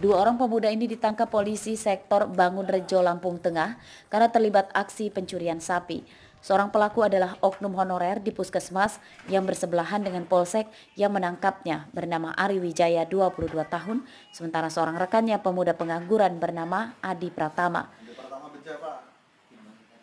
Dua orang pemuda ini ditangkap polisi sektor Bangunrejo Lampung Tengah karena terlibat aksi pencurian sapi. Seorang pelaku adalah oknum honorer di puskesmas yang bersebelahan dengan polsek yang menangkapnya bernama Ari Wijaya 22 tahun, sementara seorang rekannya pemuda pengangguran bernama Adi Pratama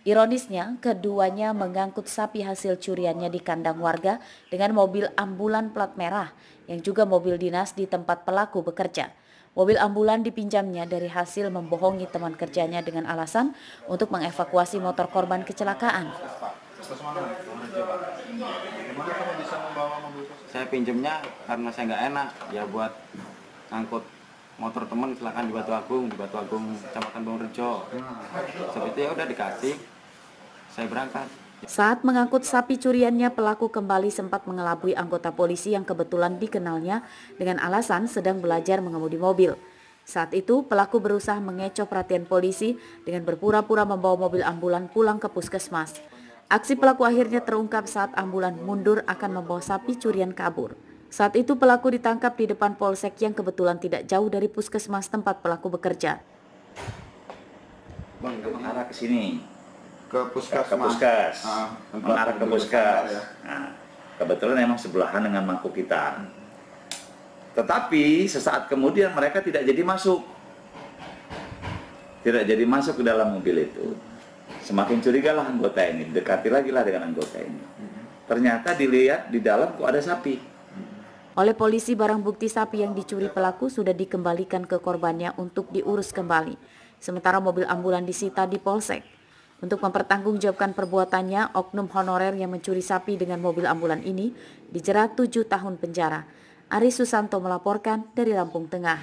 Ironisnya, keduanya mengangkut sapi hasil curiannya di kandang warga dengan mobil ambulan plat merah yang juga mobil dinas di tempat pelaku bekerja. Mobil ambulan dipinjamnya dari hasil membohongi teman kerjanya dengan alasan untuk mengevakuasi motor korban kecelakaan. Saya pinjamnya karena saya nggak enak, ya buat angkut motor teman silakan di Batu Agung, di Batu Agung Kecamatan Bongrejo. Seperti ya udah dikasih, saya berangkat. Saat mengangkut sapi curiannya, pelaku kembali sempat mengelabui anggota polisi yang kebetulan dikenalnya dengan alasan sedang belajar mengemudi mobil. Saat itu, pelaku berusaha mengecoh perhatian polisi dengan berpura-pura membawa mobil ambulan pulang ke puskesmas. Aksi pelaku akhirnya terungkap saat ambulan mundur akan membawa sapi curian kabur. Saat itu pelaku ditangkap di depan polsek yang kebetulan tidak jauh dari puskesmas tempat pelaku bekerja. Bang, ke sini ke puskesmas. Ke puskes. Ah, mengarah ke puskes. Ya. Nah, kebetulan emang sebelahan dengan mangkuk kita. Tetapi sesaat kemudian mereka tidak jadi masuk. Tidak jadi masuk ke dalam mobil itu. Semakin curiga lah anggota ini, dekati lagi lah dengan anggota ini. Ternyata dilihat di dalam kok ada sapi. Oleh polisi, barang bukti sapi yang dicuri pelaku sudah dikembalikan ke korbannya untuk diurus kembali. Sementara mobil ambulan disita di polsek. Untuk mempertanggungjawabkan perbuatannya, oknum honorer yang mencuri sapi dengan mobil ambulan ini dijerat tujuh tahun penjara. Ari Susanto melaporkan dari Lampung Tengah.